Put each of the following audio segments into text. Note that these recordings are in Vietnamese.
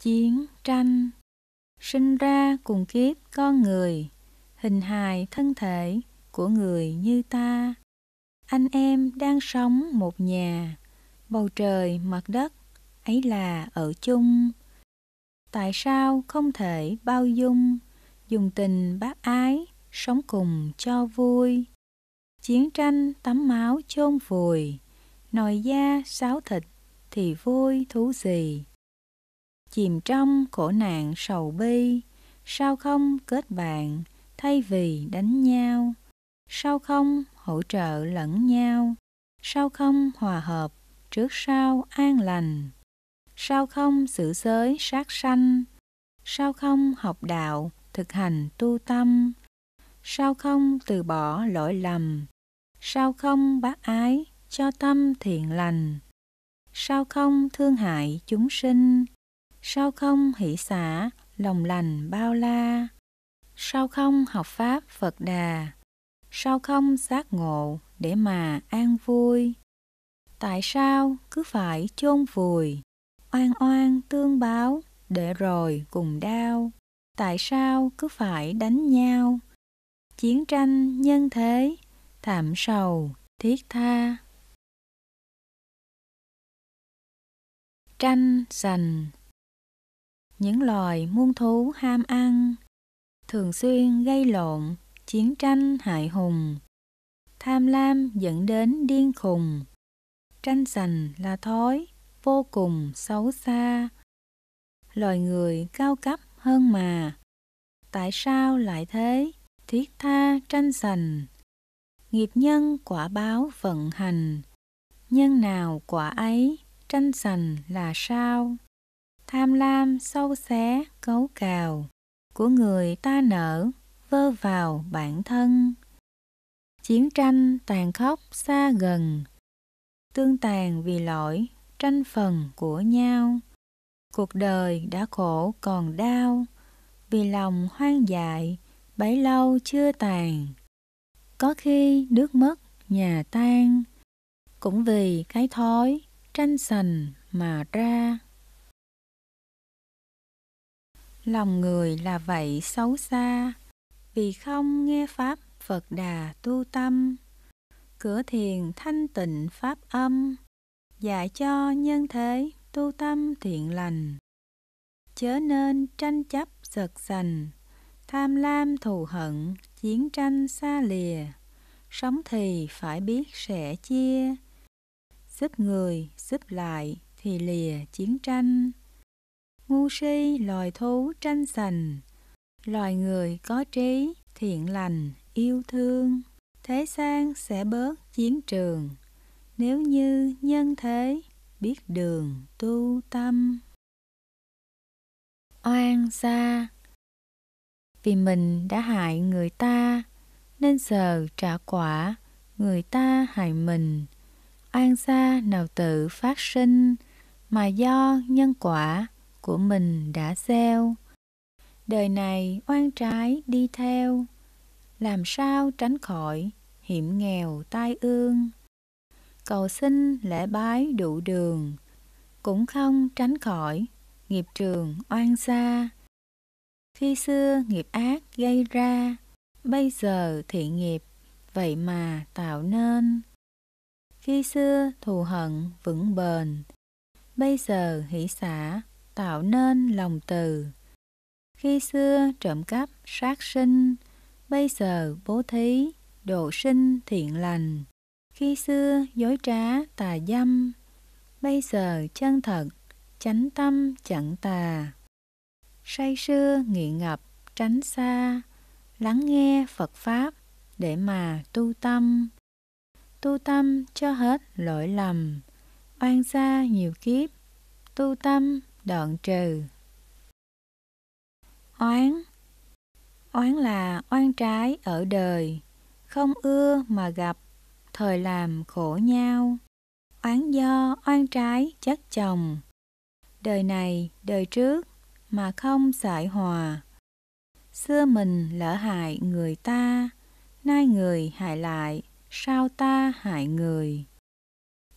chiến tranh sinh ra cùng kiếp con người hình hài thân thể của người như ta anh em đang sống một nhà bầu trời mặt đất ấy là ở chung tại sao không thể bao dung dùng tình bác ái sống cùng cho vui chiến tranh tắm máu chôn vùi nồi da sáo thịt thì vui thú gì chìm trong khổ nạn sầu bi sao không kết bạn thay vì đánh nhau sao không hỗ trợ lẫn nhau sao không hòa hợp trước sau an lành sao không xử giới sát sanh sao không học đạo thực hành tu tâm sao không từ bỏ lỗi lầm sao không bác ái cho tâm thiện lành sao không thương hại chúng sinh Sao không hỷ xả lòng lành bao la? Sao không học Pháp Phật Đà? Sao không giác ngộ để mà an vui? Tại sao cứ phải chôn vùi, oan oan tương báo để rồi cùng đau? Tại sao cứ phải đánh nhau? Chiến tranh nhân thế, thảm sầu, thiết tha. Tranh giành những loài muôn thú ham ăn, thường xuyên gây lộn, chiến tranh hại hùng. Tham lam dẫn đến điên khùng. Tranh giành là thói vô cùng xấu xa. Loài người cao cấp hơn mà. Tại sao lại thế? Thiết tha tranh giành. Nghiệp nhân quả báo vận hành. Nhân nào quả ấy, tranh giành là sao? tham lam sâu xé cấu cào của người ta nở vơ vào bản thân chiến tranh tàn khốc xa gần tương tàn vì lỗi tranh phần của nhau cuộc đời đã khổ còn đau vì lòng hoang dại bấy lâu chưa tàn có khi nước mất nhà tan cũng vì cái thói tranh sành mà ra lòng người là vậy xấu xa vì không nghe pháp phật đà tu tâm cửa thiền thanh tịnh pháp âm dạy cho nhân thế tu tâm thiện lành chớ nên tranh chấp giật giành tham lam thù hận chiến tranh xa lìa sống thì phải biết sẻ chia giúp người giúp lại thì lìa chiến tranh ngu si loài thú tranh giành loài người có trí thiện lành yêu thương thế gian sẽ bớt chiến trường nếu như nhân thế biết đường tu tâm oan gia vì mình đã hại người ta nên giờ trả quả người ta hại mình oan gia nào tự phát sinh mà do nhân quả của mình đã gieo đời này oan trái đi theo làm sao tránh khỏi hiểm nghèo tai ương cầu xin lễ bái đủ đường cũng không tránh khỏi nghiệp trường oan xa. khi xưa nghiệp ác gây ra bây giờ thiện nghiệp vậy mà tạo nên khi xưa thù hận vững bền bây giờ hỷ xả tạo nên lòng từ. Khi xưa trộm cắp, sát sinh, bây giờ bố thí, độ sinh thiện lành. Khi xưa dối trá, tà dâm, bây giờ chân thật, chánh tâm chẳng tà. Say sưa nghiện ngập, tránh xa, lắng nghe Phật Pháp để mà tu tâm. Tu tâm cho hết lỗi lầm, oan gia nhiều kiếp, tu tâm đoạn trừ oán oán là oan trái ở đời không ưa mà gặp thời làm khổ nhau oán do oan trái chất chồng đời này đời trước mà không giải hòa xưa mình lỡ hại người ta nay người hại lại sao ta hại người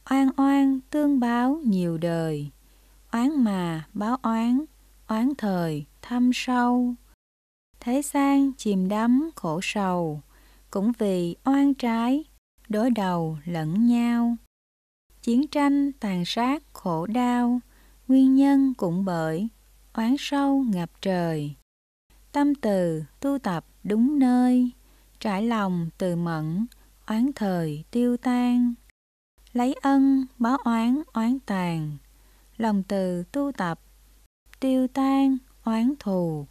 oan oan tương báo nhiều đời oán mà, báo oán, oán thời, thâm sâu. Thế sang chìm đắm khổ sầu, cũng vì oan trái, đối đầu lẫn nhau. Chiến tranh tàn sát khổ đau, nguyên nhân cũng bởi oán sâu ngập trời. Tâm từ tu tập đúng nơi, trải lòng từ mẫn, oán thời tiêu tan. Lấy ân báo oán oán tàn, lòng từ tu tập tiêu tan oán thù